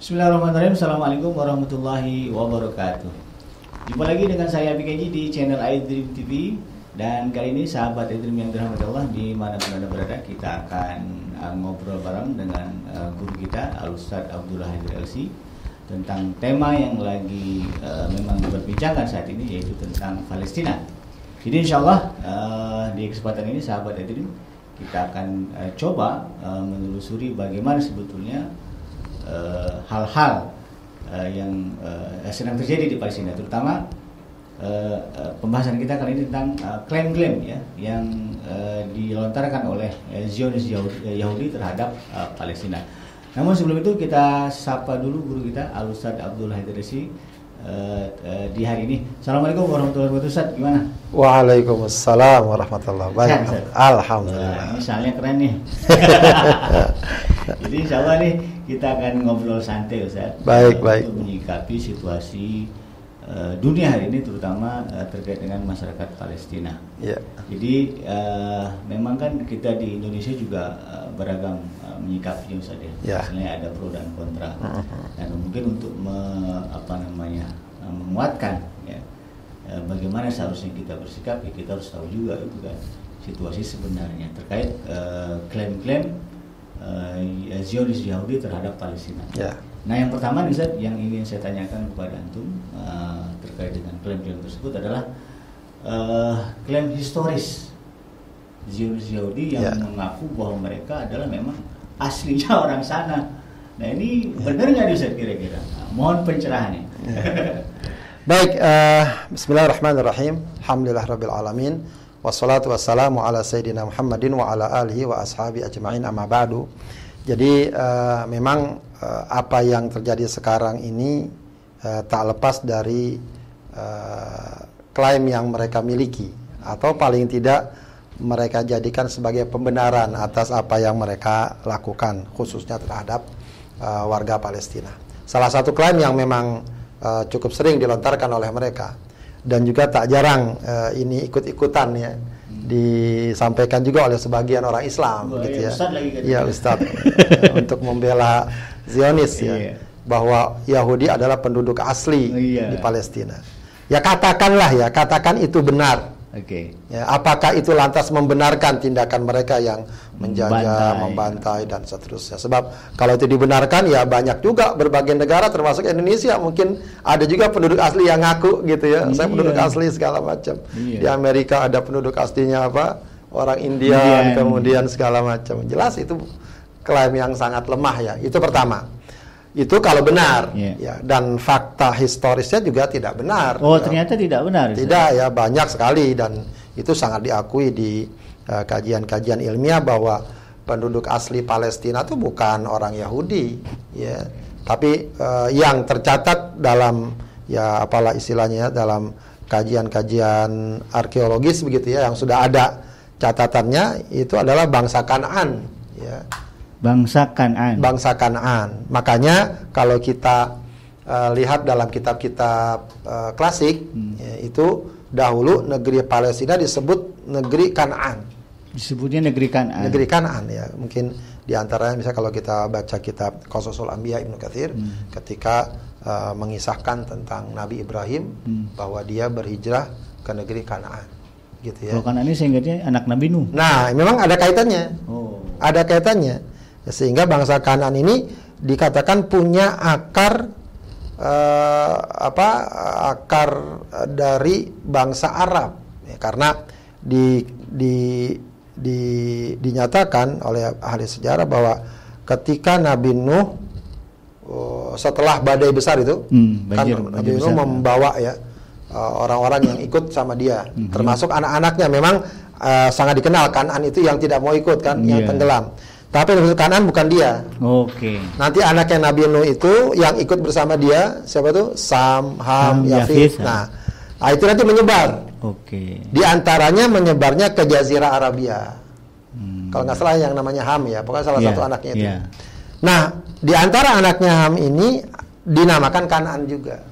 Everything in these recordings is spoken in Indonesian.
Bismillahirrahmanirrahim Assalamualaikum warahmatullahi wabarakatuh Jumpa lagi dengan saya BKJ di channel Dream TV Dan kali ini sahabat Dream yang dirahmati Allah pun anda berada kita akan uh, ngobrol bareng dengan uh, guru kita Al-Ustaz Abdullah Hadir LC Tentang tema yang lagi uh, memang diperbincangkan saat ini yaitu tentang Palestina Jadi insya Allah uh, di kesempatan ini sahabat Dream Kita akan uh, coba uh, menelusuri bagaimana sebetulnya Eh, hal-hal uh, uh, yang uh, sedang terjadi di Palestina, terutama uh, uh, pembahasan kita kali ini tentang klaim-klaim uh, ya yang uh, dilontarkan oleh uh, Zionis Yahudi, terhadap uh, Palestina. Namun sebelum itu kita sapa dulu guru kita Al Ustaz Abdullah Eh, eh, di hari ini. Assalamualaikum warahmatullahi wabarakatuh. Ustaz, gimana? Waalaikumsalam warahmatullahi wabarakatuh. Alhamdulillah. Nah, misalnya keren nih. Jadi insya Allah nih kita akan ngobrol santai Ustaz. Baik, untuk baik. Untuk menyikapi situasi Eh, dunia hari ini terutama uh, terkait dengan masyarakat Palestina. Ya. Jadi uh, memang kan kita di Indonesia juga uh, beragam uh, menyikapinya Ustaz ya. ya. Misalnya ada pro dan kontra. Uh mm-hmm. -huh. Dan mungkin untuk me, apa namanya uh, menguatkan ya uh, bagaimana seharusnya kita bersikap ya kita harus tahu juga itu kan situasi sebenarnya terkait klaim-klaim uh, uh, Zionis Yahudi terhadap Palestina. Yeah. Nah, yang pertama nih Ustaz, yang ingin saya tanyakan kepada antum uh, terkait dengan klaim-klaim tersebut adalah uh, klaim historis Zionis Yahudi yang yeah. mengaku bahwa mereka adalah memang aslinya orang sana. Nah, ini yeah. benar nggak Ustaz kira-kira? Nah, mohon pencerahan Yeah. Ya. Baik, uh, bismillahirrahmanirrahim. Alhamdulillah rabbil alamin. Wassalatu wassalamu ala sayyidina Muhammadin wa ala alihi wa ashabi ajma'in amma ba'du. Jadi uh, memang uh, apa yang terjadi sekarang ini uh, tak lepas dari uh, klaim yang mereka miliki atau paling tidak mereka jadikan sebagai pembenaran atas apa yang mereka lakukan khususnya terhadap uh, warga Palestina. Salah satu klaim yang memang uh, cukup sering dilontarkan oleh mereka dan juga tak jarang uh, ini ikut-ikutan ya disampaikan juga oleh sebagian orang Islam oh, gitu iya, ya. Ustaz kan? Ya Ustaz untuk membela Zionis ya iya. bahwa Yahudi adalah penduduk asli iya. di Palestina. Ya katakanlah ya, katakan itu benar. Oke. Okay. Ya, apakah itu lantas membenarkan tindakan mereka yang menjaga, membantai, membantai dan seterusnya? Sebab kalau itu dibenarkan ya banyak juga berbagai negara termasuk Indonesia mungkin ada juga penduduk asli yang ngaku gitu ya. Iya. Saya penduduk asli segala macam. Iya. Di Amerika ada penduduk aslinya apa? Orang India, kemudian segala macam. Jelas itu klaim yang sangat lemah ya. Itu pertama itu kalau benar yeah. ya dan fakta historisnya juga tidak benar oh ya. ternyata tidak benar tidak ya banyak sekali dan itu sangat diakui di eh, kajian-kajian uh, ilmiah bahwa penduduk asli Palestina itu bukan orang Yahudi ya tapi uh, yang tercatat dalam ya apalah istilahnya ya, dalam kajian-kajian arkeologis begitu ya yang sudah ada catatannya itu adalah bangsa Kanaan ya bangsa Kanan. Bangsa Kanan. Makanya kalau kita uh, lihat dalam kitab-kitab uh, klasik hmm. ya, itu dahulu negeri Palestina disebut negeri Kanan. Disebutnya negeri Kanan. Negeri Kanan ya. Mungkin di antaranya misalnya kalau kita baca kitab Qasasul Anbiya Ibnu Katsir hmm. ketika uh, mengisahkan tentang Nabi Ibrahim hmm. bahwa dia berhijrah ke negeri Kanaan gitu ya. Kalau Kanaan ini seingatnya anak Nabi Nuh. Nah, memang ada kaitannya. Oh. Ada kaitannya. Ya, sehingga bangsa Kanan ini dikatakan punya akar eh, apa akar dari bangsa Arab ya, karena di, di, di, dinyatakan oleh ahli sejarah bahwa ketika Nabi Nuh oh, setelah badai besar itu hmm, banjir, kan Nabi Nuh ya. membawa ya eh, orang-orang yang ikut sama dia hmm, iya. termasuk anak-anaknya memang uh, sangat dikenal kanan itu yang tidak mau ikut kan yeah. yang iya. tenggelam tapi yang Kanan bukan dia. Oke. Okay. Nanti anaknya Nabi Nuh itu yang ikut bersama dia siapa tuh? Sam, Ham, Ham Yafis. Yafis. Ya. Nah, nah, itu nanti menyebar. Oke. Okay. Di antaranya menyebarnya ke Jazirah Arabia. Hmm. Kalau nggak salah yang namanya Ham ya, pokoknya salah yeah. satu anaknya itu. Yeah. Nah, di antara anaknya Ham ini dinamakan Kanan juga.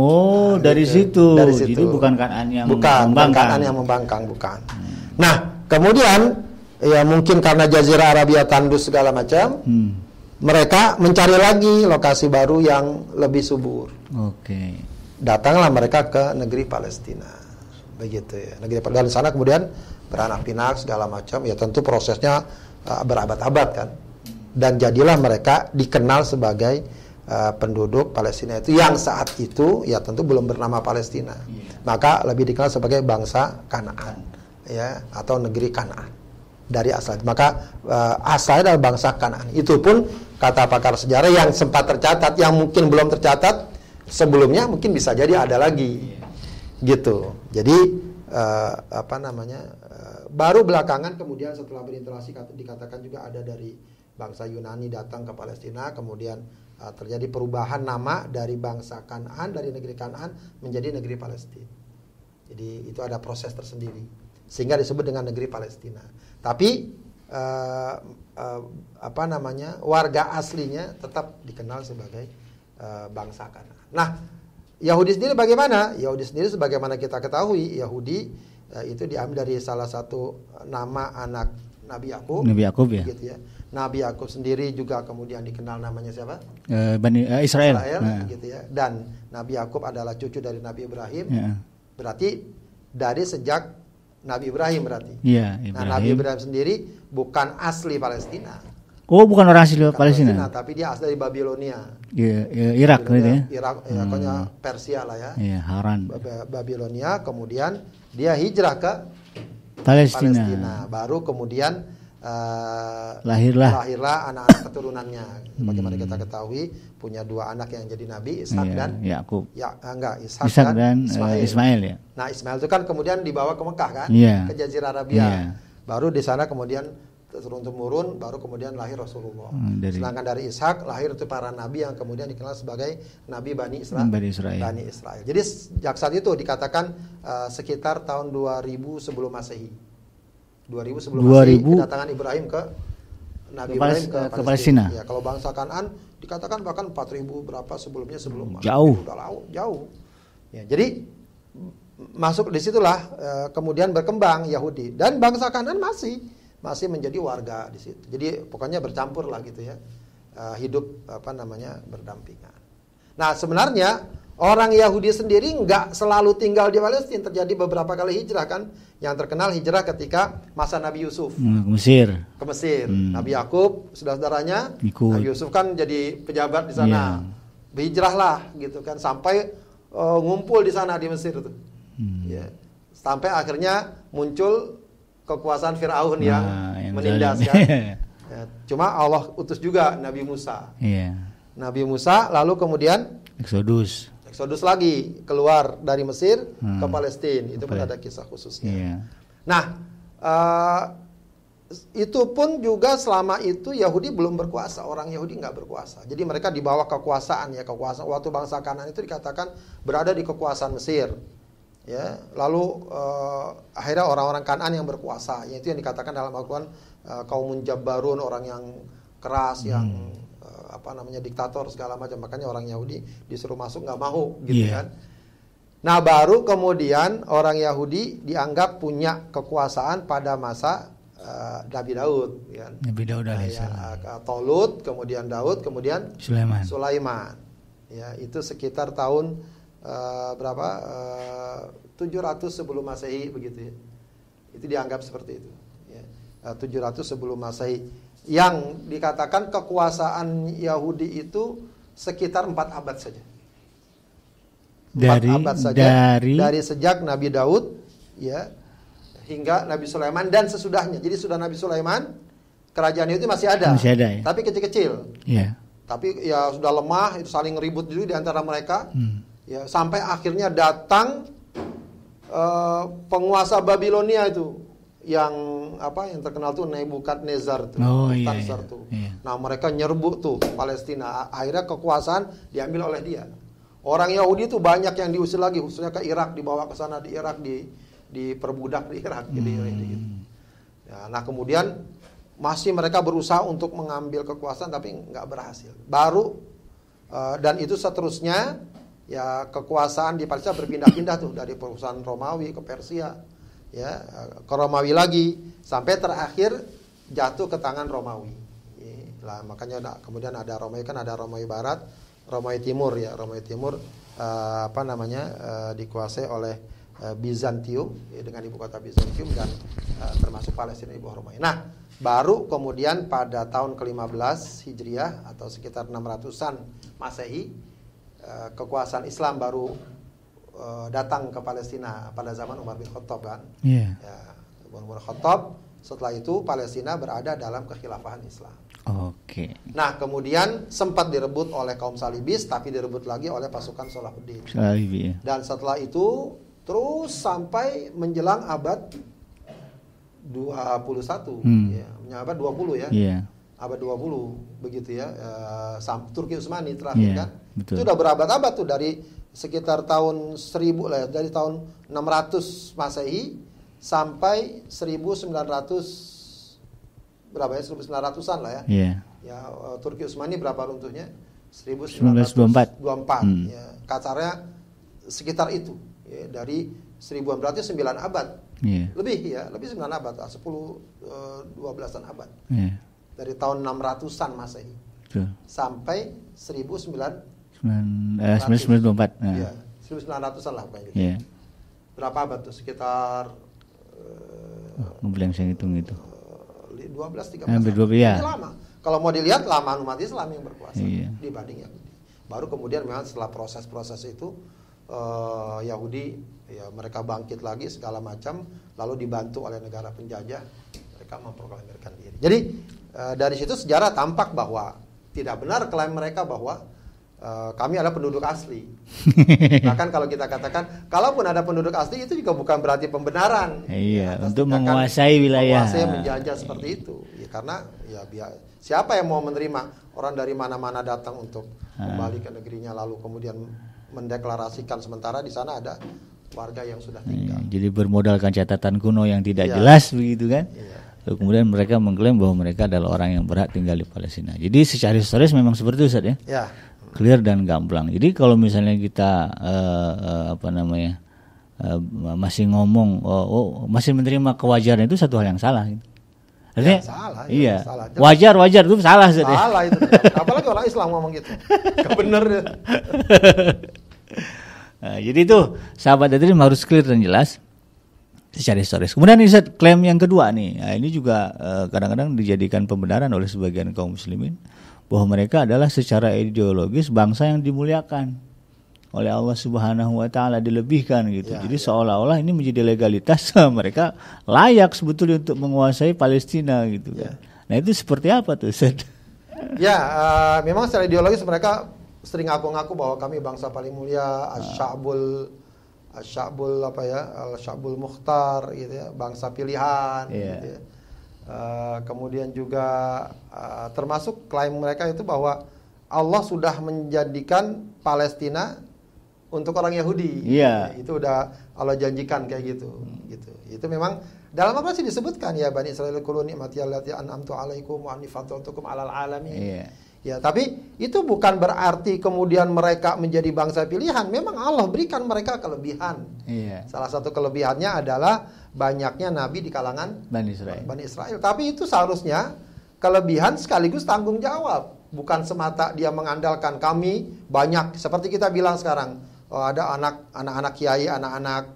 Oh, nah, dari gitu. situ. Dari situ. Jadi bukan Kanan yang bukan, membangkang. Bukan Kanan yang membangkang, bukan. Hmm. Nah, kemudian ya mungkin karena Jazirah Arabia tandus segala macam, hmm. mereka mencari lagi lokasi baru yang lebih subur. Oke. Okay. Datanglah mereka ke negeri Palestina, begitu ya. Negeri Palestina sana kemudian beranak pinak segala macam, ya tentu prosesnya uh, berabad-abad kan. Dan jadilah mereka dikenal sebagai uh, penduduk Palestina itu yang saat itu ya tentu belum bernama Palestina, yeah. maka lebih dikenal sebagai bangsa Kanaan, ya atau negeri Kanaan dari asal. Maka uh, eh, asalnya adalah bangsa Kanaan. Itu pun kata pakar sejarah yang sempat tercatat, yang mungkin belum tercatat sebelumnya mungkin bisa jadi ada lagi. Gitu. Jadi uh, apa namanya? Uh, baru belakangan kemudian setelah berinteraksi dikatakan juga ada dari bangsa Yunani datang ke Palestina, kemudian uh, terjadi perubahan nama dari bangsa Kanaan dari negeri Kanaan menjadi negeri Palestina. Jadi itu ada proses tersendiri sehingga disebut dengan negeri Palestina. Tapi uh, uh, apa namanya warga aslinya tetap dikenal sebagai uh, bangsa Kanan. Nah, Yahudi sendiri bagaimana? Yahudi sendiri sebagaimana kita ketahui, Yahudi uh, itu diambil dari salah satu nama anak Nabi Yakub. Nabi Yakub ya. Gitu ya. Nabi Yakub sendiri juga kemudian dikenal namanya siapa? Uh, Bani uh, Israel. Israel nah. gitu ya. Dan Nabi Yakub adalah cucu dari Nabi Ibrahim. Yeah. Berarti dari sejak Nabi Ibrahim berarti. Iya, Ibrahim. Nah, Nabi Ibrahim sendiri bukan asli Palestina. Oh, bukan orang asli Palestina. Palestina. Tapi dia asli dari Babilonia. Iya, iya Irak gitu ya. Irak, Iraknya hmm. Persia lah ya. Iya, Haran. Babilonia, kemudian dia hijrah ke Palestina. Palestina. Baru kemudian Eh, lahirlah lahirlah anak-anak keturunannya. Bagaimana hmm. kita ketahui punya dua anak yang jadi nabi Ishak yeah, dan Yakub. Ya eh, enggak Ishak, Ishak dan, dan eh, Ismail. Ismail ya. Nah Ismail itu kan kemudian dibawa ke Mekah kan yeah. ke Jazirah Arabia. Yeah. Baru di sana kemudian turun temurun baru kemudian lahir Rasulullah. Hmm, dari, Sedangkan dari Ishak lahir itu para nabi yang kemudian dikenal sebagai nabi Bani Israel. Bani Israel. Bani Israel. Jadi sejak saat itu dikatakan uh, sekitar tahun 2000 sebelum Masehi. 2000 sebelum 2000 Masih kedatangan Ibrahim ke Nabi ke Ibrahim ke, ke Palestina. Ya, kalau bangsa Kanan dikatakan bahkan 4000 berapa sebelumnya sebelum jauh. jauh. Ya, jadi masuk disitulah e, eh, kemudian berkembang Yahudi dan bangsa Kanan masih masih menjadi warga di situ. Jadi pokoknya bercampur lah gitu ya. E, hidup apa namanya berdampingan. Nah, sebenarnya Orang Yahudi sendiri nggak selalu tinggal di Palestina, terjadi beberapa kali hijrah kan. Yang terkenal hijrah ketika masa Nabi Yusuf hmm, ke Mesir. Ke Mesir. Hmm. Nabi Yakub saudara-saudaranya, Nabi Yusuf kan jadi pejabat di sana. Yeah. Iya. Hijrahlah gitu kan sampai uh, ngumpul di sana di Mesir itu. Hmm. Yeah. Sampai akhirnya muncul kekuasaan Firaun ya. nah, yang, yang menindas kan. ya. Cuma Allah utus juga Nabi Musa. Yeah. Nabi Musa lalu kemudian Exodus eksodus lagi keluar dari Mesir hmm. ke Palestina itu pun ada kisah khususnya. Yeah. Nah uh, itu pun juga selama itu Yahudi belum berkuasa orang Yahudi nggak berkuasa jadi mereka di bawah kekuasaan ya kekuasaan waktu bangsa Kanan itu dikatakan berada di kekuasaan Mesir ya lalu uh, akhirnya orang-orang Kanan yang berkuasa yaitu yang dikatakan dalam Al-Quran uh, kaum munjabbarun orang yang keras hmm. yang apa namanya diktator segala macam makanya orang Yahudi disuruh masuk nggak mau gitu yeah. kan nah baru kemudian orang Yahudi dianggap punya kekuasaan pada masa uh, Nabi Daud ya kan. Nabi Daud nah, ya, eh, Tolut kemudian Daud kemudian Sulaiman Sulaiman ya itu sekitar tahun uh, berapa uh, 700 sebelum masehi begitu ya itu dianggap seperti itu ya. uh, 700 sebelum masehi yang dikatakan kekuasaan Yahudi itu sekitar empat abad saja. 4 dari abad saja dari dari sejak Nabi Daud ya hingga Nabi Sulaiman dan sesudahnya. Jadi sudah Nabi Sulaiman kerajaan itu masih ada. Masih ada ya. Tapi kecil-kecil. Iya. Tapi ya sudah lemah, itu saling ribut dulu di antara mereka. Hmm. Ya sampai akhirnya datang uh, penguasa Babilonia itu yang apa yang terkenal tuh Nebukadnezar tuh, oh, iya, iya, tuh. Iya. Nah, mereka nyerbu tuh Palestina. Akhirnya kekuasaan diambil oleh dia. Orang Yahudi tuh banyak yang diusir lagi, khususnya ke Irak, dibawa ke sana di Irak, di perbudak di Irak hmm. gitu, hmm. Ya, nah, kemudian masih mereka berusaha untuk mengambil kekuasaan tapi nggak berhasil. Baru uh, dan itu seterusnya ya kekuasaan di Palestina berpindah-pindah tuh dari perusahaan Romawi ke Persia ya ke Romawi lagi sampai terakhir jatuh ke tangan Romawi. Iya, lah makanya ada, kemudian ada Romawi kan ada Romawi Barat, Romawi Timur ya, Romawi Timur eh, apa namanya eh, dikuasai oleh eh, Bizantium ya, dengan ibu kota Bizantium dan eh, termasuk Palestina ibu Romawi. Nah, baru kemudian pada tahun ke-15 Hijriah atau sekitar 600-an Masehi eh, kekuasaan Islam baru Eh, datang ke Palestina pada zaman Umar bin Khattab kan. Yeah. Ya, Umar bin Khattab setelah itu Palestina berada dalam kekhilafahan Islam. Oke. Okay. Nah, kemudian sempat direbut oleh kaum Salibis tapi direbut lagi oleh pasukan Salahuddin. Salibi. Iya. Dan setelah itu terus sampai menjelang abad 21 hmm. Iya, ya, iya. abad 20 ya. Yeah. Abad 20 begitu ya. E, Turki Utsmani terakhir yeah, kan. Betul. Itu udah berabad-abad tuh dari sekitar tahun 1000 lah ya, dari tahun 600 Masehi sampai 1900 berapa ya 1900-an lah ya. Yeah. Ya eh, Turki Utsmani berapa runtuhnya? 1924. 24 hmm. ya. Kacarnya sekitar itu ya, dari 1000-an berarti 9 abad. Yeah. Lebih ya, lebih 9 abad, 10 ah, 12-an eh, abad. Yeah. Dari tahun 600-an Masehi. Sampai 1900 1924. Eh, nah. Ya, 1900-an lah kayak gitu. Yeah. Berapa abad tuh? Sekitar uh, oh, saya hitung itu. 12 eh, 13 Hampir 12 ya. Iya. lama. Kalau mau dilihat lama umat Islam yang berkuasa yeah. dibanding Yahudi. Baru kemudian memang setelah proses-proses itu uh, Yahudi ya mereka bangkit lagi segala macam lalu dibantu oleh negara penjajah mereka memproklamirkan diri. Jadi dari situ sejarah tampak bahwa tidak benar klaim mereka bahwa Eh, kami adalah penduduk asli. Bahkan kalau kita katakan, kalaupun ada penduduk asli itu juga bukan berarti pembenaran. Iya, untuk menguasai wilayah. Menguasai menjajah seperti itu. Ya karena ya biar siapa yang mau menerima orang dari mana-mana datang untuk ah. kembali ke negerinya lalu kemudian mendeklarasikan sementara di sana ada warga yang sudah hmm, tinggal. Iya, jadi bermodalkan catatan kuno yang tidak iya. jelas begitu kan? Iya. kemudian mereka mengklaim bahwa mereka adalah orang yang berhak tinggal di Palestina. Jadi secara historis memang seperti itu Ustaz ya. ya clear dan gamblang. Jadi kalau misalnya kita uh, uh, apa namanya uh, masih ngomong oh, oh masih menerima kewajaran itu satu hal yang salah. Gitu. ya, salah, ya, iya. Ya, salah. wajar wajar itu salah. Salah itu. Apalagi orang Islam ngomong gitu. Kebener. nah, jadi itu sahabat dari harus clear dan jelas secara historis. Kemudian riset klaim yang kedua nih, nah, ini juga kadang-kadang uh, dijadikan pembenaran oleh sebagian kaum muslimin bahwa mereka adalah secara ideologis bangsa yang dimuliakan oleh Allah Subhanahu wa taala dilebihkan gitu. Ya, Jadi ya. seolah-olah ini menjadi legalitas mereka layak sebetulnya untuk menguasai Palestina gitu kan. ya. kan. Nah, itu seperti apa tuh Ustaz? Ya, uh, memang secara ideologis mereka sering ngaku-ngaku bahwa kami bangsa paling mulia, ashabul ashabul apa ya, al-sya'bul mukhtar gitu ya, bangsa pilihan ya. gitu ya Eh, kemudian juga uh, termasuk klaim mereka itu bahwa Allah sudah menjadikan Palestina untuk orang Yahudi. Iya. Yeah. Itu udah Allah janjikan kayak gitu. Hmm. Gitu. Itu memang dalam apa sih disebutkan ya Bani Israel kuluni mati allati an'amtu alaikum wa anni fadratukum alal alamin. Iya. Yeah. Ya, tapi itu bukan berarti kemudian mereka menjadi bangsa pilihan. Memang Allah berikan mereka kelebihan. Iya. Salah satu kelebihannya adalah banyaknya nabi di kalangan Bani Israel. Bani Israel. Tapi itu seharusnya kelebihan sekaligus tanggung jawab, bukan semata dia mengandalkan kami banyak seperti kita bilang sekarang. Oh, ada anak anak-anak kiai, anak-anak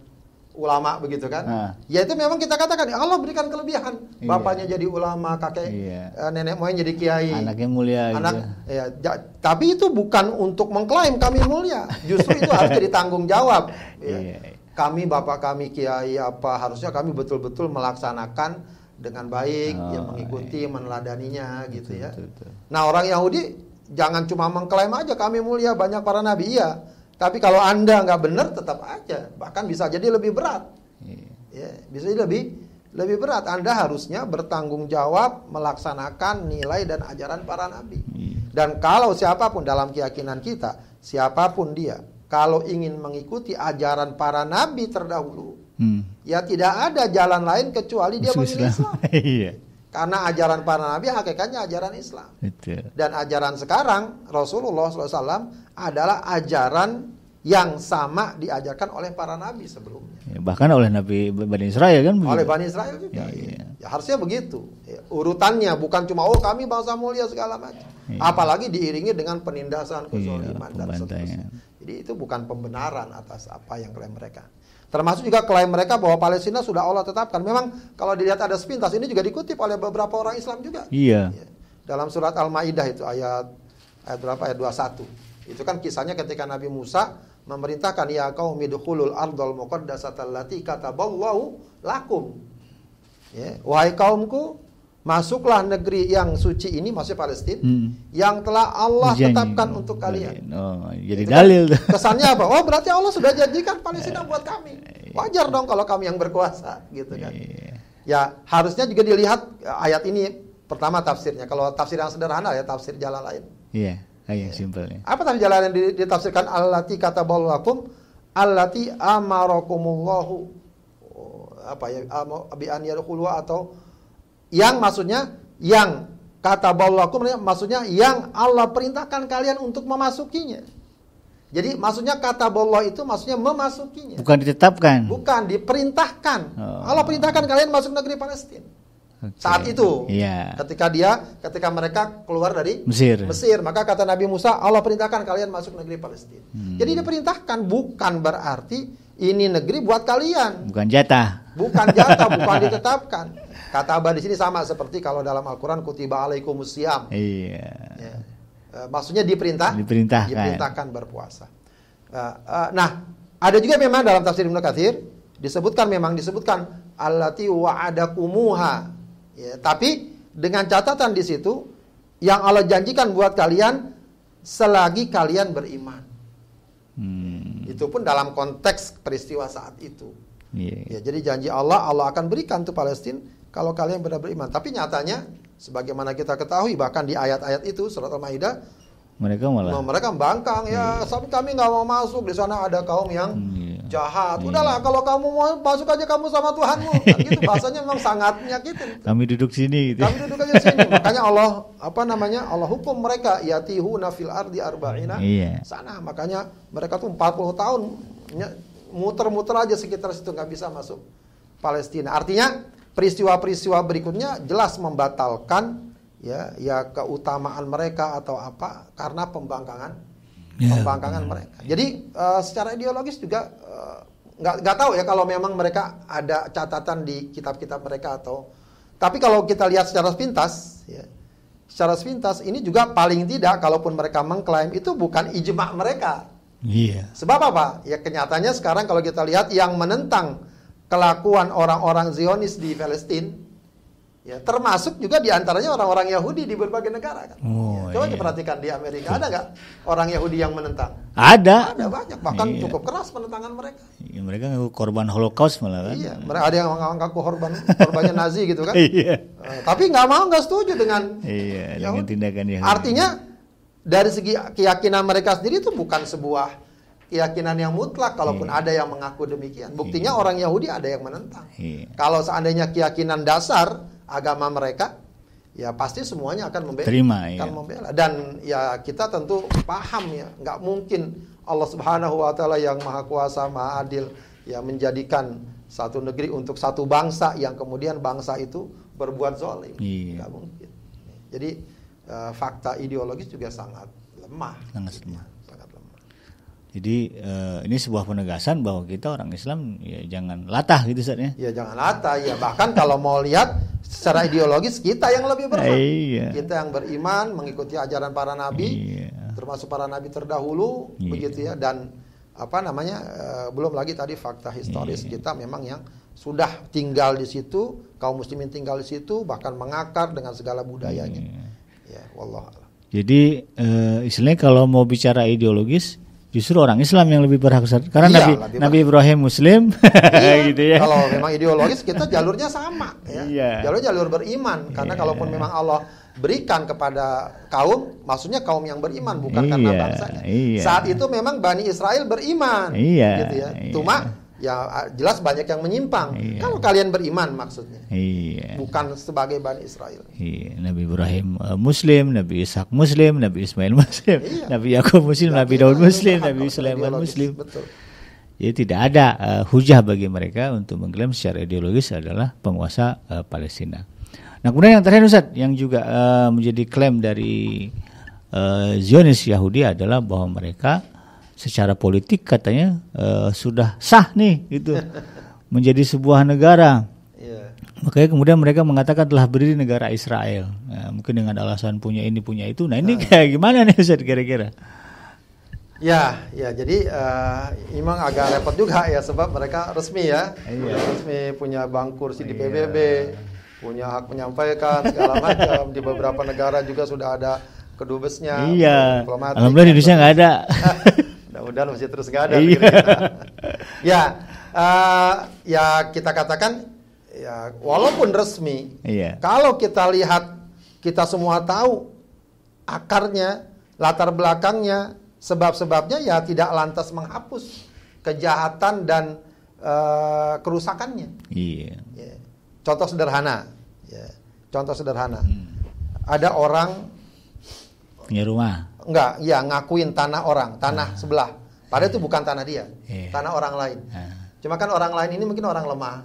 ulama begitu kan? Nah. Ya itu memang kita katakan ya Allah berikan kelebihan. Iya. Bapaknya jadi ulama, kakek iya. Eh, nenek moyang jadi kiai. Anaknya mulia. Gitu. Anak, gitu. ya, ja, tapi itu bukan untuk mengklaim kami mulia. Justru itu harus jadi tanggung jawab. Iya. Ya. Iya kami bapak kami kiai apa harusnya kami betul-betul melaksanakan dengan baik ya, oh, yang mengikuti iya. meneladaninya gitu betul, gitu ya. Betul, betul. Nah orang Yahudi jangan cuma mengklaim aja kami mulia banyak para nabi ya, tapi kalau anda nggak benar tetap aja bahkan bisa jadi lebih berat. Iya. Ya, bisa jadi lebih lebih berat. Anda harusnya bertanggung jawab melaksanakan nilai dan ajaran para nabi. Iya. Dan kalau siapapun dalam keyakinan kita siapapun dia kalau ingin mengikuti ajaran para nabi terdahulu, hmm. ya tidak ada jalan lain kecuali dia memilih Islam. iya. Karena ajaran para nabi hakikatnya ajaran Islam. Itu. Dan ajaran sekarang Rasulullah SAW adalah ajaran yang sama diajarkan oleh para nabi sebelumnya. Ya, bahkan oleh nabi Bani Israel kan? Oleh Bani Israel juga. Ya, iya. ya harusnya begitu. Ya, urutannya bukan cuma oh kami bangsa mulia segala macam. Ya. Apalagi diiringi dengan penindasan, iya, kezaliman ya, dan seterusnya. Jadi itu bukan pembenaran atas apa yang klaim mereka. Termasuk juga klaim mereka bahwa Palestina sudah Allah tetapkan. Memang kalau dilihat ada sepintas ini juga dikutip oleh beberapa orang Islam juga. Iya. iya. Dalam surat Al-Maidah itu ayat ayat berapa ayat 21. Itu kan kisahnya ketika Nabi Musa memerintahkan ya kaum dukhulul ardal muqaddasatal lati kataballahu lakum. Ya, wahai kaumku, Masuklah negeri yang suci ini maksudnya Palestina hmm. yang telah Allah Janji. tetapkan oh, untuk kalian. Oh, jadi Itu kan? dalil. Kan? Kesannya apa? Oh, berarti Allah sudah janjikan Palestina eh. buat kami. Wajar dong kalau kami yang berkuasa, gitu kan. Yeah. Ya, harusnya juga dilihat eh, ayat ini pertama tafsirnya. Kalau tafsir yang sederhana ya tafsir jalan lain. Iya, yeah. yeah, simple iya. Apa tafsir jalan yang ditafsirkan allati kata balakum allati amarakumullahu oh, apa ya bi an atau yang maksudnya yang kata baulakum maksudnya yang Allah perintahkan kalian untuk memasukinya. Jadi maksudnya kata Allah itu maksudnya memasukinya. Bukan ditetapkan. Bukan diperintahkan. Oh. Allah perintahkan kalian masuk negeri Palestina. Okay. Saat itu, yeah. ketika dia, ketika mereka keluar dari Mesir. Mesir, maka kata Nabi Musa, Allah perintahkan kalian masuk negeri Palestina. Hmm. Jadi diperintahkan bukan berarti ini negeri buat kalian. Bukan jatah. Bukan jatah, bukan ditetapkan. Kata abah di sini sama seperti kalau dalam Al-Quran kutiba alaikumus Iya. Ya. Eh, maksudnya diperintah. Diperintahkan. Diperintahkan berpuasa. Eh, eh, nah, ada juga memang dalam tafsir Ibnu Katsir disebutkan memang disebutkan allati wa'adakumuha. Ya, tapi dengan catatan di situ yang Allah janjikan buat kalian selagi kalian beriman. Hmm. Itu pun dalam konteks peristiwa saat itu. Yeah. Ya, jadi janji Allah Allah akan berikan tuh Palestina kalau kalian benar beriman. Tapi nyatanya sebagaimana kita ketahui bahkan di ayat-ayat itu surat Al-Maidah mereka malah mereka bangkang ya tapi iya. kami nggak mau masuk di sana ada kaum yang iya. jahat iya. udahlah kalau kamu mau masuk aja kamu sama Tuhanmu kan gitu bahasanya memang sangat nyakitin kami duduk sini gitu. kami duduk aja sini makanya Allah apa namanya Allah hukum mereka yatihu nafil ardi arba'ina iya. sana makanya mereka tuh 40 tahun muter-muter aja sekitar situ nggak bisa masuk Palestina artinya peristiwa-peristiwa berikutnya jelas membatalkan ya ya keutamaan mereka atau apa karena pembangkangan yeah. pembangkangan yeah. mereka. Jadi uh, secara ideologis juga eh, nggak uh, nggak tahu ya kalau memang mereka ada catatan di kitab-kitab mereka atau tapi kalau kita lihat secara sepintas ya secara sepintas ini juga paling tidak kalaupun mereka mengklaim itu bukan ijma mereka. Iya. Yeah. Sebab apa? Ya kenyataannya sekarang kalau kita lihat yang menentang kelakuan orang-orang Zionis di Palestina ya termasuk juga diantaranya orang-orang Yahudi di berbagai negara kan oh, ya, coba iya. diperhatikan di Amerika ada nggak orang Yahudi yang menentang ada ada banyak bahkan iya. cukup keras penentangan mereka ya, mereka korban Holocaust malah kan iya mereka ada yang mengaku korban korbannya Nazi gitu kan iya. Eh, tapi nggak mau nggak setuju dengan iya Yahudi. dengan tindakan Yahudi artinya dari segi keyakinan mereka sendiri itu bukan sebuah keyakinan yang mutlak kalaupun yeah. ada yang mengaku demikian. Buktinya yeah. orang Yahudi ada yang menentang. Yeah. Kalau seandainya keyakinan dasar agama mereka ya pasti semuanya akan membela, Terima, ya. membela. Dan ya kita tentu paham ya, nggak mungkin Allah Subhanahu wa taala yang maha kuasa, maha adil ya menjadikan satu negeri untuk satu bangsa yang kemudian bangsa itu berbuat zalim. Iya. mungkin. Jadi uh, fakta ideologis juga sangat lemah. Sangat lemah. Jadi eh, ini sebuah penegasan bahwa kita orang Islam ya jangan latah gitu saatnya. Ya jangan latah ya bahkan kalau mau lihat secara ideologis kita yang lebih berhak. Nah, iya. Kita yang beriman mengikuti ajaran para nabi iya. termasuk para nabi terdahulu iya. begitu ya dan apa namanya eh, belum lagi tadi fakta historis iya. kita memang yang sudah tinggal di situ kaum muslimin tinggal di situ bahkan mengakar dengan segala budayanya. Iya. Ya, wallah. Jadi eh, istilahnya kalau mau bicara ideologis justru orang Islam yang lebih berhak karena Iyalah, Nabi Nabi Ibrahim Muslim iya, gitu ya kalau memang ideologis kita jalurnya sama ya iya. jalur jalur beriman karena iya. kalaupun memang Allah berikan kepada kaum maksudnya kaum yang beriman bukan iya, karena bangsa iya. saat itu memang Bani Israel beriman iya, gitu ya iya. cuma ya jelas banyak yang menyimpang. Iya. Kalau kalian beriman maksudnya, iya. bukan sebagai bani Israel. Iya. Nabi Ibrahim uh, Muslim, Nabi Ishak Muslim, Nabi Ismail Muslim, iya. Nabi Yakub Muslim, Nabi, Nabi Daud Muslim, Nabi Sulaiman Muslim. Betul. Jadi ya, tidak ada uh, hujah bagi mereka untuk mengklaim secara ideologis adalah penguasa uh, Palestina. Nah kemudian yang terakhir Ustaz, yang juga uh, menjadi klaim dari uh, Zionis Yahudi adalah bahwa mereka secara politik katanya uh, sudah sah nih gitu menjadi sebuah negara. Yeah. Makanya kemudian mereka mengatakan telah berdiri negara Israel. Nah, mungkin dengan alasan punya ini punya itu. Nah ini ah. kayak gimana nih Ustaz kira-kira? Ya, ya. Jadi uh, eh, memang agak repot juga ya sebab mereka resmi ya, iya. resmi punya bang kursi di PBB, iya. punya hak menyampaikan segala macam di beberapa negara juga sudah ada kedubesnya. Iya. Alhamdulillah di Indonesia nggak ada. mudah-mudahan masih terus nggak ada. Iya. ya, uh, ya kita katakan ya walaupun resmi, iya. kalau kita lihat kita semua tahu akarnya, latar belakangnya, sebab-sebabnya ya tidak lantas menghapus kejahatan dan uh, kerusakannya. Iya. Yeah. Contoh sederhana. Yeah. Contoh sederhana. Hmm. Ada orang punya rumah enggak ya ngakuin tanah orang tanah ah. sebelah padahal itu ah. bukan tanah dia yeah. tanah orang lain ah. cuma kan orang lain ini mungkin orang lemah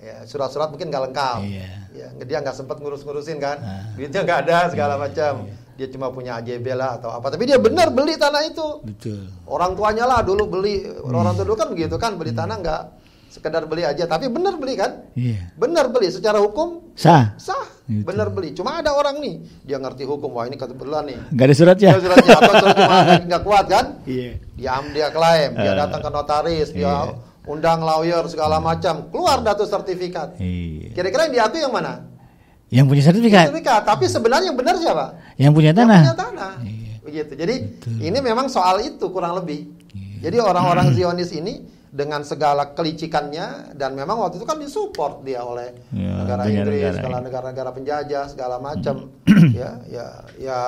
ya surat-surat mungkin nggak lengkap iya. ya dia nggak sempat ngurus-ngurusin kan duitnya nggak ada segala iya, macam iya. dia cuma punya AJB lah atau apa tapi dia benar beli tanah itu betul orang tuanya lah dulu beli orang tua dulu kan begitu kan beli hmm. tanah nggak sekedar beli aja tapi benar beli kan iya. benar beli secara hukum sah sah gitu. benar beli cuma ada orang nih dia ngerti hukum wah ini kebetulan nih nggak ada suratnya nggak suratnya atau surat nggak kuat kan iya. dia dia klaim dia eh. datang ke notaris dia iya. undang lawyer segala macam keluar datu sertifikat iya. kira-kira yang diatur yang mana yang punya sertifikat sertifikat tapi sebenarnya yang benar siapa yang punya tanah yang punya tanah iya. begitu jadi Betul. ini memang soal itu kurang lebih iya. jadi orang-orang Zionis ini dengan segala kelicikannya dan memang waktu itu kan disupport dia oleh ya, negara Inggris, segala negara-negara penjajah segala macam hmm. ya ya ya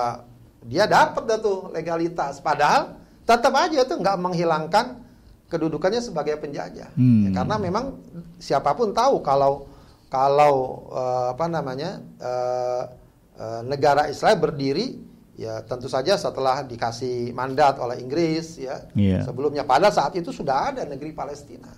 dia dapat dah tuh legalitas padahal tetap aja tuh nggak menghilangkan kedudukannya sebagai penjajah ya, hmm. ya, karena memang siapapun tahu kalau kalau uh, apa namanya uh, uh, negara Israel berdiri Ya tentu saja setelah dikasih mandat oleh Inggris ya yeah. sebelumnya pada saat itu sudah ada negeri Palestina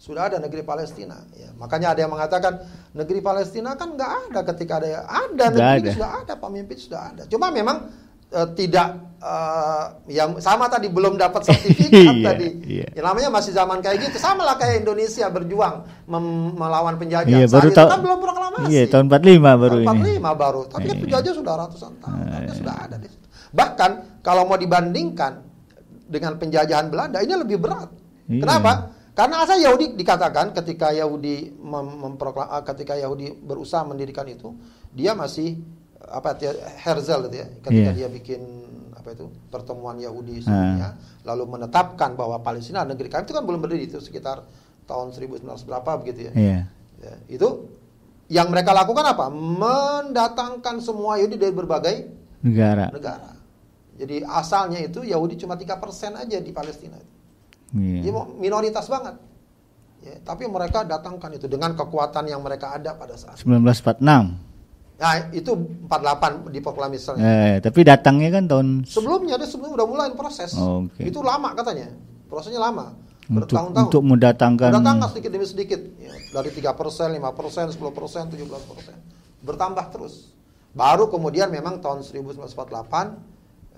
sudah ada negeri Palestina ya makanya ada yang mengatakan negeri Palestina kan nggak ada ketika ada ada negeri ada. sudah ada pemimpin sudah ada cuma memang uh, tidak uh, yang sama tadi belum dapat sertifikat yeah, tadi. Yeah. Ya, namanya masih zaman kayak gitu. Sama lah kayak Indonesia berjuang melawan penjajah. Yeah, Saat itu kan belum proklamasi. Iya, yeah, tahun 45 baru tahun 45 ini. 45 baru. Tapi yeah. kan iya. penjajah sudah ratusan tahun. Yeah. Kan iya. sudah ada di situ. Bahkan kalau mau dibandingkan dengan penjajahan Belanda ini lebih berat. Yeah. Kenapa? Karena asal Yahudi dikatakan ketika Yahudi mem memproklam eh, ketika Yahudi berusaha mendirikan itu, dia masih apa dia Herzl ya ketika yeah. dia bikin apa itu pertemuan Yahudi ah. sebelumnya uh. lalu menetapkan bahwa Palestina negeri kami itu kan belum berdiri itu sekitar tahun 1900 berapa begitu ya. Yeah. ya itu yang mereka lakukan apa? Mendatangkan semua Yahudi dari berbagai negara. Negara. Jadi asalnya itu Yahudi cuma tiga persen aja di Palestina itu. Yeah. Jadi minoritas banget. Ya, tapi mereka datangkan itu dengan kekuatan yang mereka ada pada saat 1946. Nah, itu 48 di proklamisernya. Eh, tapi datangnya kan tahun sebelumnya, dia sebelum udah mulai proses. Oh, okay. Itu lama katanya. Prosesnya lama. Untuk, untuk mendatangkan mendatangkan sedikit demi sedikit ya, dari 3%, 5%, 10%, 17%, bertambah terus. Baru kemudian memang tahun 1948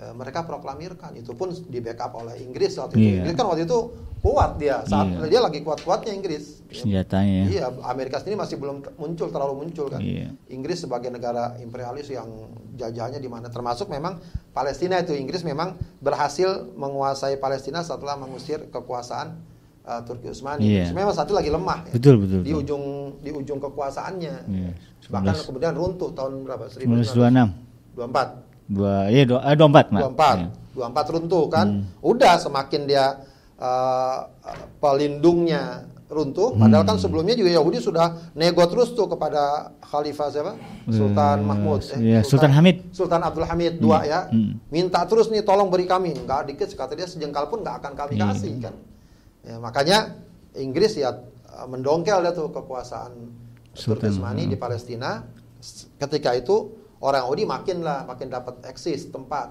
Eh, mereka proklamirkan itu pun di backup oleh Inggris waktu itu. Yeah. Inggris kan waktu itu kuat dia saat yeah. dia lagi kuat-kuatnya Inggris. Senjatanya. Ya. Iya, Amerika sendiri masih belum muncul terlalu muncul kan. Yeah. Inggris sebagai negara imperialis yang jajahnya di mana termasuk memang Palestina itu Inggris memang berhasil menguasai Palestina setelah mengusir kekuasaan uh, Turki Utsmani. Yeah. Memang satu lagi lemah. Ya. Betul, betul betul. Di ujung di ujung kekuasaannya. Yeah. Bahkan kemudian runtuh tahun berapa? 1926. 24 dua ya dua eh, dua empat dua empat ya. dua empat runtuh kan hmm. udah semakin dia uh, pelindungnya runtuh hmm. padahal kan sebelumnya juga Yahudi sudah nego terus tuh kepada khalifah siapa Sultan uh, Mahmud eh, ya, Sultan, Sultan Hamid Sultan Abdul Hamid dua hmm. ya hmm. minta terus nih tolong beri kami nggak dikit kata dia sejengkal pun nggak akan kami iya. kasih hmm. kan ya, makanya Inggris ya eh, mendongkel dia tuh kekuasaan Sultan Turkismani hmm. di Palestina ketika itu orang makin lah, makin dapat eksis tempat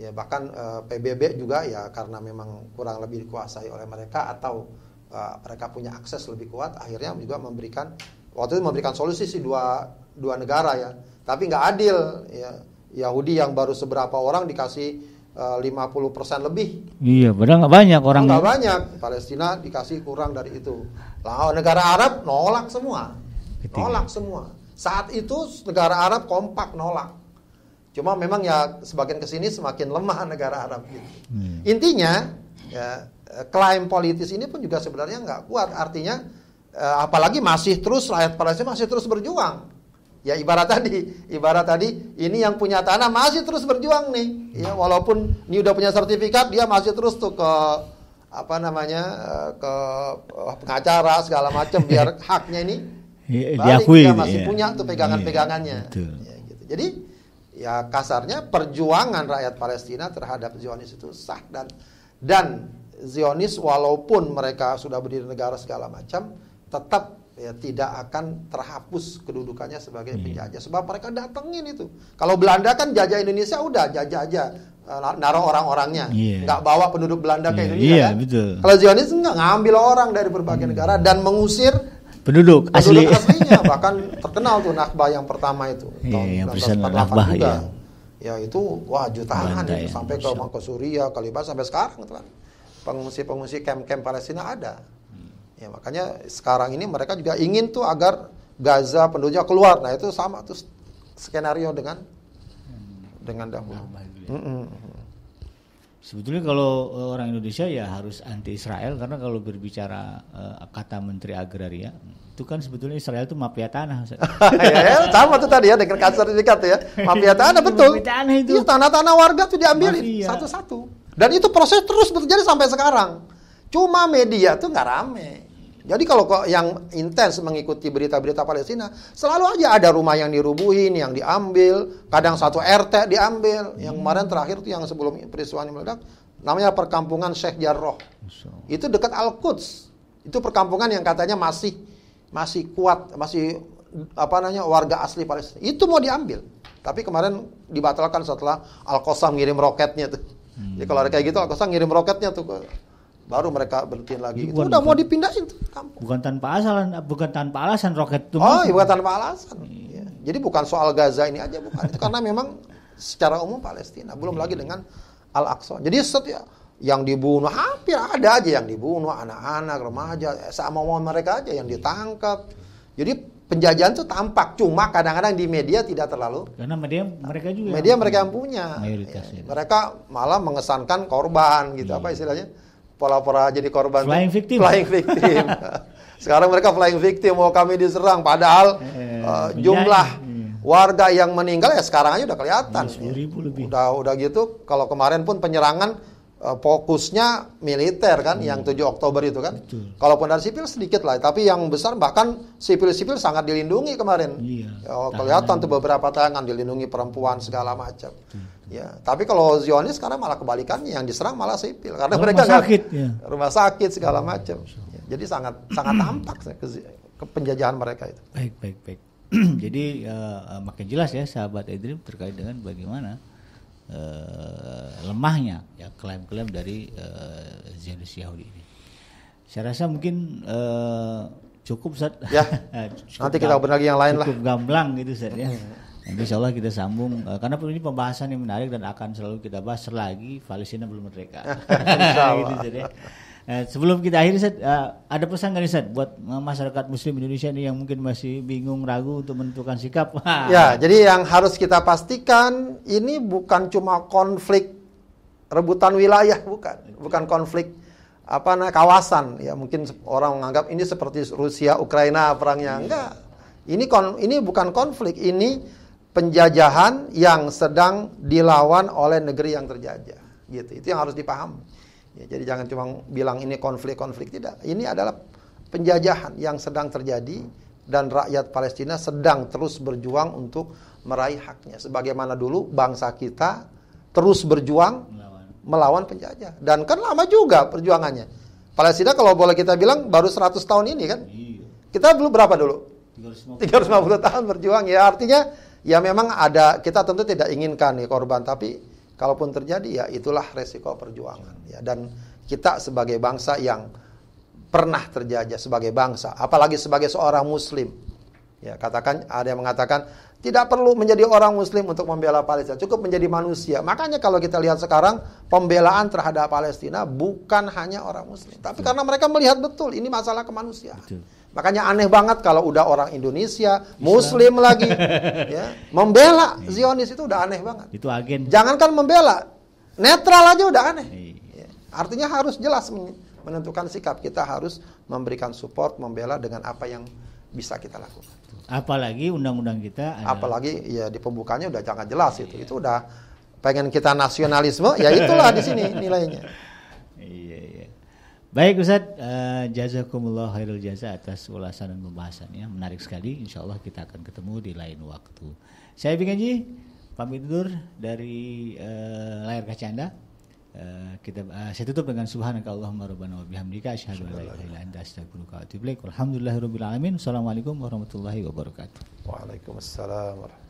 ya bahkan eh, PBB juga ya karena memang kurang lebih dikuasai oleh mereka atau eh, mereka punya akses lebih kuat akhirnya juga memberikan waktu itu memberikan solusi sih dua dua negara ya tapi nggak adil ya Yahudi yang baru seberapa orang dikasih 50% eh, lebih. Iya, padahal nggak banyak orang. Nggak ya. banyak. Palestina dikasih kurang dari itu. Lah negara Arab nolak semua. Nolak semua. Saat itu negara Arab kompak nolak. Cuma memang ya sebagian kesini semakin lemah negara Arab gitu. Hmm. Intinya ya, klaim politis ini pun juga sebenarnya nggak kuat. Artinya eh, apalagi masih terus rakyat Palestina masih terus berjuang. Ya ibarat tadi, ibarat tadi ini yang punya tanah masih terus berjuang nih. Ya walaupun ini udah punya sertifikat dia masih terus tuh ke apa namanya eh, ke eh, pengacara segala macam biar haknya ini Iya, balik diakui kita masih ya. punya tuh pegangan-pegangannya. Iya, ya, gitu. Jadi ya kasarnya perjuangan rakyat Palestina terhadap Zionis itu sah dan dan Zionis walaupun mereka sudah berdiri negara segala macam tetap ya tidak akan terhapus kedudukannya sebagai iya. penjajah sebab mereka datengin itu. Kalau Belanda kan jajah Indonesia udah jajah aja e, naruh orang-orangnya, yeah. nggak bawa penduduk Belanda ke Indonesia yeah, kan. Kalau Zionis nggak ngambil orang dari berbagai hmm. negara dan mengusir penduduk asli. Penduduk aslinya bahkan terkenal tuh Nakbah yang pertama itu ya, tahun yang Nakbah, juga. Iya. Ya itu wah jutaan itu ya. sampai ke Mako Suria, ke sampai sekarang tuh gitu kan. Pengungsi-pengungsi kamp-kamp Palestina ada. Ya makanya sekarang ini mereka juga ingin tuh agar Gaza penduduknya keluar. Nah itu sama tuh skenario dengan dengan dahulu. Sebetulnya kalau eh, orang Indonesia ya harus anti Israel karena kalau berbicara uh, kata Menteri Agraria itu kan sebetulnya Israel itu mafia tanah. ya, sama tuh tadi ya dengan kasar dekat ya. Mafia tanah betul. itu. Ya, tanah-tanah warga tuh diambil satu-satu. Dan itu proses terus terjadi sampai sekarang. Cuma media tuh nggak rame. Jadi kalau kok yang intens mengikuti berita-berita Palestina, selalu aja ada rumah yang dirubuhin, yang diambil, kadang satu RT diambil. Yang hmm. kemarin terakhir tuh yang sebelum peristiwa ini meledak, namanya perkampungan Sheikh Jarroh. Itu dekat Al-Quds. Itu perkampungan yang katanya masih masih kuat, masih apa namanya warga asli Palestina. Itu mau diambil. Tapi kemarin dibatalkan setelah Al-Qassam ngirim roketnya tuh. Hmm. Jadi kalau ada kayak gitu Al-Qassam ngirim roketnya tuh baru mereka berhenti lagi. Iya, itu udah mau dipindahin tuh kampung. Bukan tanpa alasan, bukan tanpa alasan roket itu. Oh, iya, bukan tanpa alasan. Iya. Jadi bukan soal Gaza ini aja bukan. itu karena memang secara umum Palestina, belum iya. lagi dengan Al-Aqsa. Jadi setiap ya, yang dibunuh hampir ada aja yang dibunuh anak-anak remaja eh, sama mau mereka aja yang ditangkap jadi penjajahan itu tampak cuma kadang-kadang di media tidak terlalu karena media mereka juga media yang mereka yang punya mayoritas ya, mereka malah mengesankan korban gitu iya. apa istilahnya Pola-pola jadi korban flying victim. Flying victim. Sekarang mereka flying victim mau kami diserang padahal eh, uh, jumlah iya. warga yang meninggal ya sekarang aja udah kelihatan. Ya, lebih. Udah udah gitu kalau kemarin pun penyerangan uh, fokusnya militer kan hmm. yang 7 Oktober itu kan. Betul. Kalaupun dari sipil sedikit lah, tapi yang besar bahkan sipil-sipil sangat dilindungi kemarin. Iya. Oh, kelihatan tuh beberapa tayangan dilindungi perempuan segala macam. Hmm. Ya, tapi kalau Zionis karena malah kebalikannya yang diserang malah sipil karena rumah mereka sakit, kan, ya. rumah sakit segala macam. Ya, jadi sangat sangat tampak ke, ke penjajahan mereka itu. Baik, baik, baik. jadi uh, makin jelas ya sahabat Edrim terkait dengan bagaimana uh, lemahnya ya klaim-klaim dari uh, Zionis Yahudi ini. Saya rasa mungkin uh, cukup saat Ya. cukup nanti kita obrol lagi yang lain cukup lah. Cukup gamblang gitu Ustaz ya. mm-hmm. Nanti insya Allah kita sambung uh, karena ini pembahasan yang menarik dan akan selalu kita bahas lagi. Palestina belum merdeka. gitu, ya. eh, sebelum kita akhiri, Seth, uh, ada pesan nggak Seth buat masyarakat Muslim Indonesia ini yang mungkin masih bingung ragu untuk menentukan sikap? ya, jadi yang harus kita pastikan ini bukan cuma konflik rebutan wilayah, bukan, bukan konflik apa nah kawasan ya mungkin orang menganggap ini seperti Rusia Ukraina perangnya iya. enggak ini kon, ini bukan konflik ini penjajahan yang sedang dilawan oleh negeri yang terjajah. Gitu. Itu yang harus dipaham. Ya, jadi jangan cuma bilang ini konflik-konflik tidak. Ini adalah penjajahan yang sedang terjadi dan rakyat Palestina sedang terus berjuang untuk meraih haknya. Sebagaimana dulu bangsa kita terus berjuang melawan, penjajah. Dan kan lama juga perjuangannya. Palestina kalau boleh kita bilang baru 100 tahun ini kan. Iya. Kita dulu berapa dulu? lima 350 tahun berjuang ya artinya ya memang ada kita tentu tidak inginkan ya korban tapi kalaupun terjadi ya itulah resiko perjuangan ya dan kita sebagai bangsa yang pernah terjajah sebagai bangsa apalagi sebagai seorang muslim ya katakan ada yang mengatakan tidak perlu menjadi orang muslim untuk membela Palestina cukup menjadi manusia makanya kalau kita lihat sekarang pembelaan terhadap Palestina bukan hanya orang muslim tapi karena mereka melihat betul ini masalah kemanusiaan betul. Makanya aneh banget kalau udah orang Indonesia, Islam. Muslim lagi, ya, membela iya. Zionis itu udah aneh banget. Itu agen. Jangankan membela, netral aja udah aneh. Iya. Ya, Artinya harus jelas menentukan sikap. Kita harus memberikan support, membela dengan apa yang bisa kita lakukan. Apalagi undang-undang kita. Adalah... Apalagi ya di pembukanya udah jangan jelas itu. Itu udah pengen kita nasionalisme, ya itulah di sini nilainya. Baik Ustaz, uh, jazakumullah khairul jaza atas ulasan dan pembahasannya. Menarik sekali, insya Allah kita akan ketemu di lain waktu. Saya Ji, pamit dulu dari uh, layar kaca Anda. Uh, kita uh, saya tutup dengan subhanaka Allahumma rabbana wa bihamdika asyhadu an la ilaha illa anta astaghfiruka wa atubu ilaik. Alhamdulillahirabbil alamin. warahmatullahi wabarakatuh. Waalaikumsalam warahmatullahi